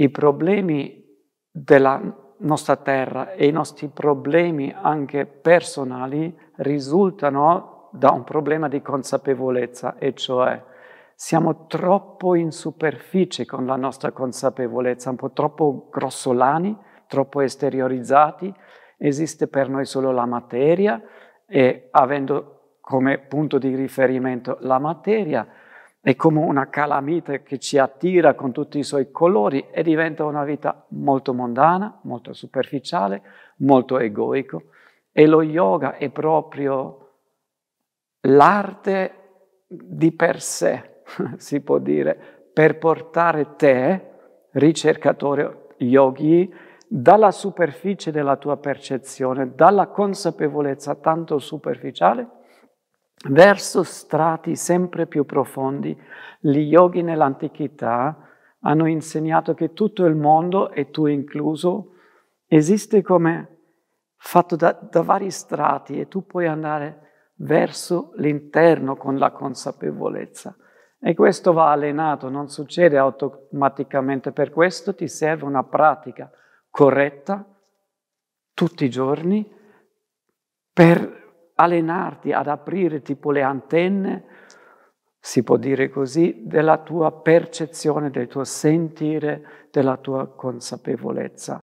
i problemi della nostra terra e i nostri problemi anche personali risultano da un problema di consapevolezza, e cioè siamo troppo in superficie con la nostra consapevolezza, un po' troppo grossolani, troppo esteriorizzati, esiste per noi solo la materia e avendo come punto di riferimento la materia, è come una calamita che ci attira con tutti i suoi colori e diventa una vita molto mondana, molto superficiale, molto egoico. E lo yoga è proprio l'arte di per sé, si può dire, per portare te, ricercatore yogi, dalla superficie della tua percezione, dalla consapevolezza tanto superficiale verso strati sempre più profondi. Gli yogi nell'antichità hanno insegnato che tutto il mondo, e tu incluso, esiste come fatto da, da vari strati e tu puoi andare verso l'interno con la consapevolezza. E questo va allenato, non succede automaticamente. Per questo ti serve una pratica corretta tutti i giorni per allenarti ad aprire tipo le antenne, si può dire così, della tua percezione, del tuo sentire, della tua consapevolezza.